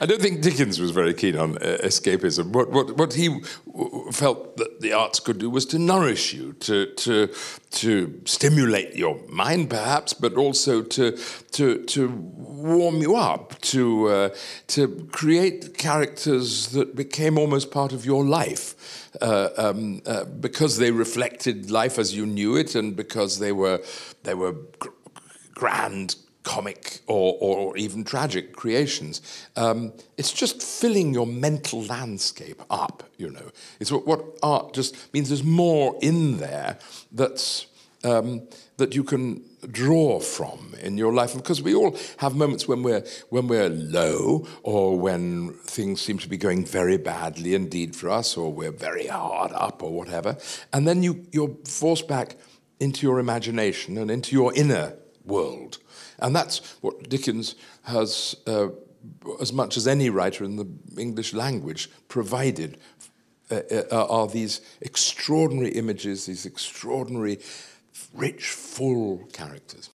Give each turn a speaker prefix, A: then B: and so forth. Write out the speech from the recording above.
A: I don't think Dickens was very keen on uh, escapism. What, what, what he felt that the arts could do was to nourish you, to, to, to stimulate your mind, perhaps, but also to, to, to warm you up, to, uh, to create characters that became almost part of your life. Uh, um, uh, because they reflected life as you knew it, and because they were they were grand comic or, or even tragic creations. Um, it's just filling your mental landscape up, you know. It's what, what art just means there's more in there that's, um, that you can draw from in your life because we all have moments when we're when we're low or when things seem to be going very badly indeed for us or we're very hard up or whatever and then you you're forced back into your imagination and into your inner world. And that's what Dickens has, uh, as much as any writer in the English language, provided uh, uh, are these extraordinary images, these extraordinary, rich, full characters.